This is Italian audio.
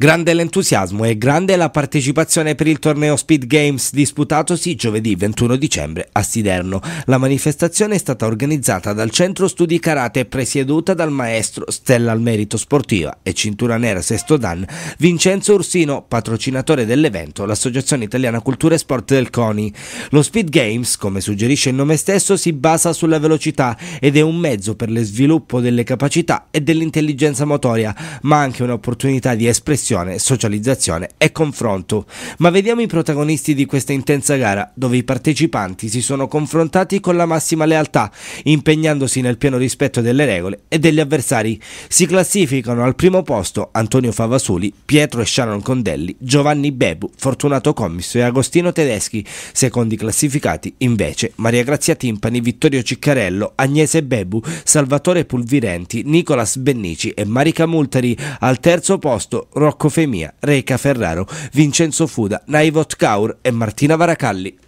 Grande l'entusiasmo e grande la partecipazione per il torneo Speed Games disputatosi giovedì 21 dicembre a Siderno. La manifestazione è stata organizzata dal Centro Studi Karate presieduta dal maestro Stella al Merito Sportiva e cintura nera sesto dan Vincenzo Ursino, patrocinatore dell'evento, l'Associazione Italiana Cultura e Sport del CONI. Lo Speed Games, come suggerisce il nome stesso, si basa sulla velocità ed è un mezzo per lo sviluppo delle capacità e dell'intelligenza motoria, ma anche un'opportunità di espressione comunicazione, socializzazione e confronto. Ma vediamo i protagonisti di questa intensa gara, dove i partecipanti si sono confrontati con la massima lealtà, impegnandosi nel pieno rispetto delle regole e degli avversari. Si classificano al primo posto Antonio Favasuli, Pietro e Sharon Condelli, Giovanni Bebu, Fortunato Commisso e Agostino Tedeschi, secondi classificati invece Maria Grazia Timpani, Vittorio Ciccarello, Agnese Bebu, Salvatore Pulvirenti, Nicolas Bennici e Marica Multari, al terzo posto Rocco Rocco Femia, Reca Ferraro, Vincenzo Fuda, Naivot Kaur e Martina Varacalli.